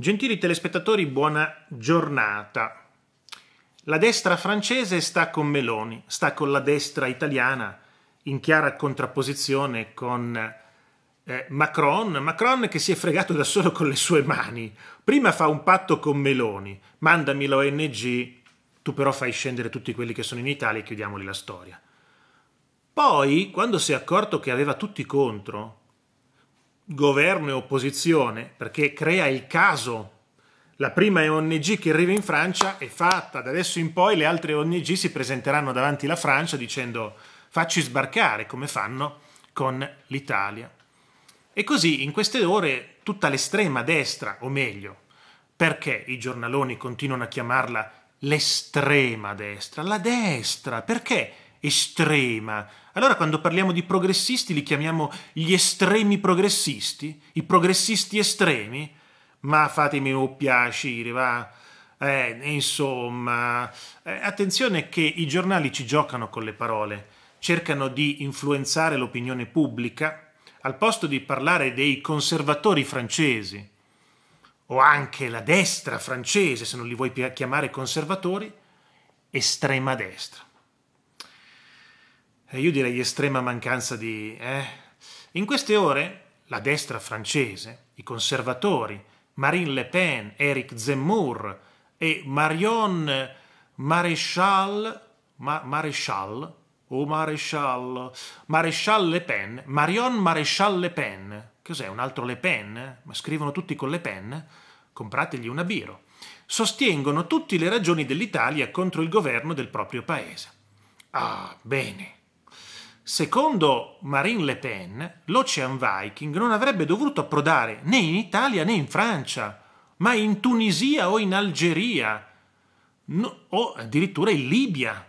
Gentili telespettatori, buona giornata. La destra francese sta con Meloni, sta con la destra italiana in chiara contrapposizione con eh, Macron, Macron che si è fregato da solo con le sue mani. Prima fa un patto con Meloni, mandami l'ONG, tu però fai scendere tutti quelli che sono in Italia e chiudiamoli la storia. Poi, quando si è accorto che aveva tutti contro, governo e opposizione, perché crea il caso. La prima ONG che arriva in Francia è fatta, da adesso in poi le altre ONG si presenteranno davanti alla Francia dicendo facci sbarcare come fanno con l'Italia. E così in queste ore tutta l'estrema destra, o meglio, perché i giornaloni continuano a chiamarla l'estrema destra, la destra, perché? estrema. Allora quando parliamo di progressisti li chiamiamo gli estremi progressisti, i progressisti estremi? Ma fatemi un piacere, va. Eh, insomma, eh, attenzione che i giornali ci giocano con le parole, cercano di influenzare l'opinione pubblica al posto di parlare dei conservatori francesi o anche la destra francese, se non li vuoi chiamare conservatori, estrema destra. Eh, io direi estrema mancanza di... Eh. In queste ore la destra francese, i conservatori, Marine Le Pen, Eric Zemmour e Marion Maréchal, Ma, Maréchal o Maréchal, Maréchal Le Pen, Marion Maréchal Le Pen, cos'è un altro Le Pen? Ma scrivono tutti con Le Pen? Comprategli una biro. Sostengono tutte le ragioni dell'Italia contro il governo del proprio paese. Ah, bene. Secondo Marine Le Pen, l'Ocean Viking non avrebbe dovuto approdare né in Italia né in Francia, ma in Tunisia o in Algeria, no, o addirittura in Libia.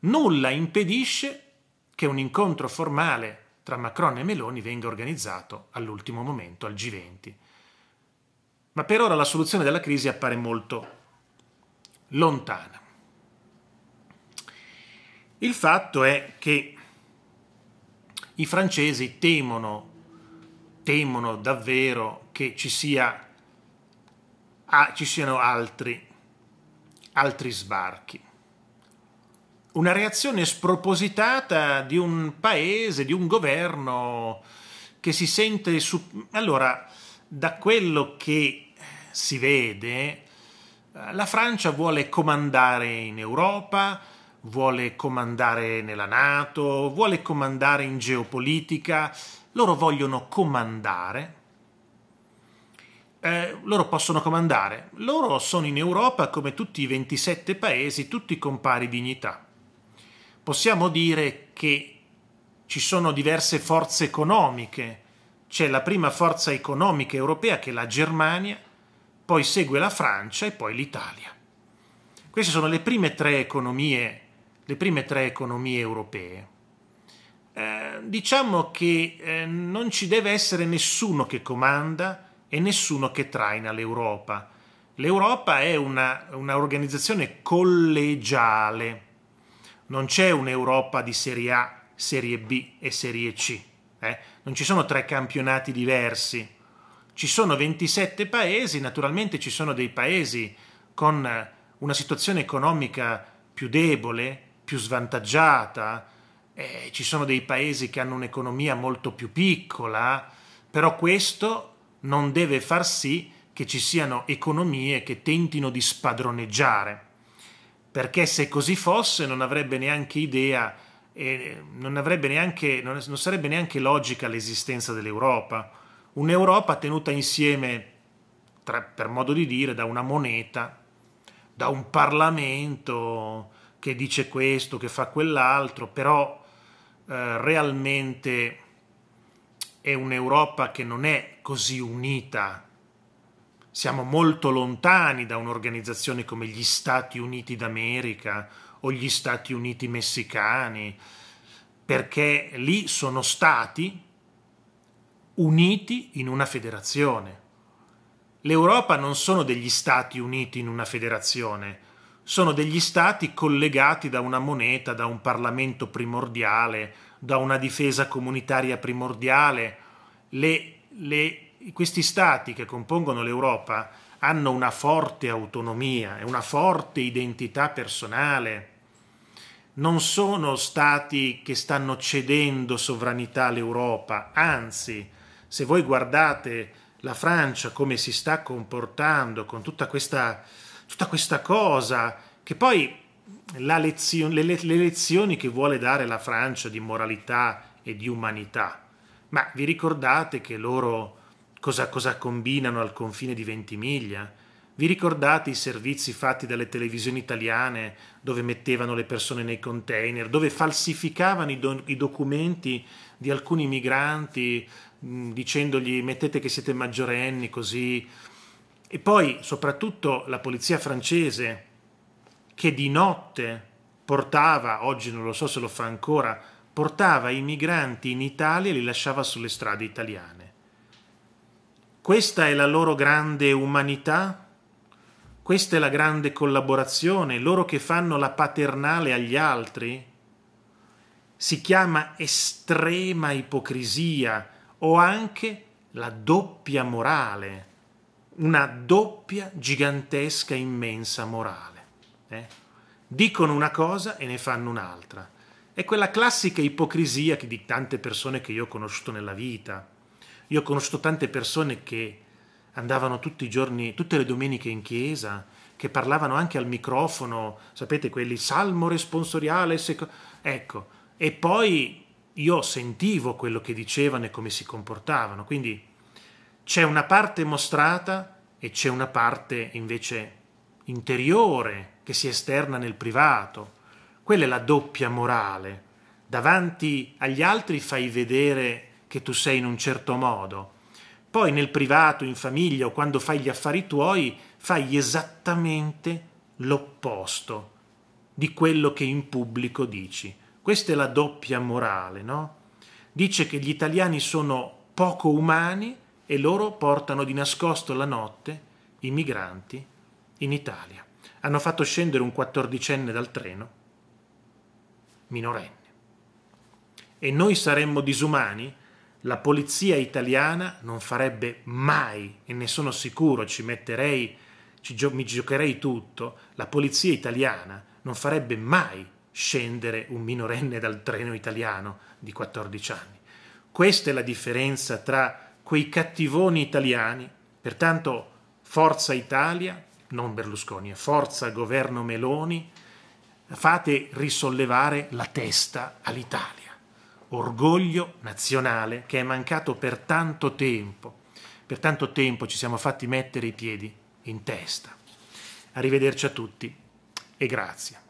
Nulla impedisce che un incontro formale tra Macron e Meloni venga organizzato all'ultimo momento, al G20. Ma per ora la soluzione della crisi appare molto lontana. Il fatto è che i francesi temono, temono davvero che ci, sia, ah, ci siano altri, altri sbarchi. Una reazione spropositata di un paese, di un governo che si sente su... Allora, da quello che si vede, la Francia vuole comandare in Europa, vuole comandare nella Nato, vuole comandare in geopolitica, loro vogliono comandare. Eh, loro possono comandare. Loro sono in Europa come tutti i 27 paesi, tutti con pari dignità. Possiamo dire che ci sono diverse forze economiche. C'è la prima forza economica europea che è la Germania, poi segue la Francia e poi l'Italia. Queste sono le prime tre economie le prime tre economie europee, eh, diciamo che eh, non ci deve essere nessuno che comanda e nessuno che traina l'Europa. L'Europa è un'organizzazione collegiale, non c'è un'Europa di Serie A, Serie B e Serie C, eh? non ci sono tre campionati diversi, ci sono 27 paesi, naturalmente ci sono dei paesi con una situazione economica più debole, più svantaggiata, eh, ci sono dei paesi che hanno un'economia molto più piccola, però questo non deve far sì che ci siano economie che tentino di spadroneggiare, perché se così fosse non avrebbe neanche idea e non, neanche, non, sarebbe neanche logica l'esistenza dell'Europa. Un'Europa tenuta insieme, tra, per modo di dire, da una moneta, da un Parlamento, che dice questo, che fa quell'altro, però eh, realmente è un'Europa che non è così unita. Siamo molto lontani da un'organizzazione come gli Stati Uniti d'America o gli Stati Uniti messicani, perché lì sono stati uniti in una federazione. L'Europa non sono degli Stati uniti in una federazione, sono degli stati collegati da una moneta, da un Parlamento primordiale, da una difesa comunitaria primordiale. Le, le, questi stati che compongono l'Europa hanno una forte autonomia e una forte identità personale. Non sono stati che stanno cedendo sovranità all'Europa, anzi, se voi guardate la Francia come si sta comportando con tutta questa tutta questa cosa che poi lezione, le, le, le lezioni che vuole dare la Francia di moralità e di umanità. Ma vi ricordate che loro cosa, cosa combinano al confine di Ventimiglia? Vi ricordate i servizi fatti dalle televisioni italiane dove mettevano le persone nei container, dove falsificavano i, do i documenti di alcuni migranti mh, dicendogli mettete che siete maggiorenni così e poi soprattutto la polizia francese che di notte portava, oggi non lo so se lo fa ancora, portava i migranti in Italia e li lasciava sulle strade italiane. Questa è la loro grande umanità, questa è la grande collaborazione, loro che fanno la paternale agli altri. Si chiama estrema ipocrisia o anche la doppia morale una doppia, gigantesca, immensa morale. Eh? Dicono una cosa e ne fanno un'altra. È quella classica ipocrisia di tante persone che io ho conosciuto nella vita. Io ho conosciuto tante persone che andavano tutti i giorni, tutte le domeniche in chiesa, che parlavano anche al microfono, sapete quelli salmo responsoriale, seco- ecco, e poi io sentivo quello che dicevano e come si comportavano, quindi c'è una parte mostrata e c'è una parte invece interiore che si esterna nel privato. Quella è la doppia morale. Davanti agli altri fai vedere che tu sei in un certo modo. Poi nel privato, in famiglia o quando fai gli affari tuoi, fai esattamente l'opposto di quello che in pubblico dici. Questa è la doppia morale, no? Dice che gli italiani sono poco umani e loro portano di nascosto la notte i migranti in Italia. Hanno fatto scendere un quattordicenne dal treno, minorenne. E noi saremmo disumani? La polizia italiana non farebbe mai, e ne sono sicuro, ci metterei, ci gio- mi giocherei tutto, la polizia italiana non farebbe mai scendere un minorenne dal treno italiano di 14 anni. Questa è la differenza tra quei cattivoni italiani, pertanto Forza Italia, non Berlusconi, eh, Forza Governo Meloni, fate risollevare la testa all'Italia. Orgoglio nazionale che è mancato per tanto tempo. Per tanto tempo ci siamo fatti mettere i piedi in testa. Arrivederci a tutti e grazie.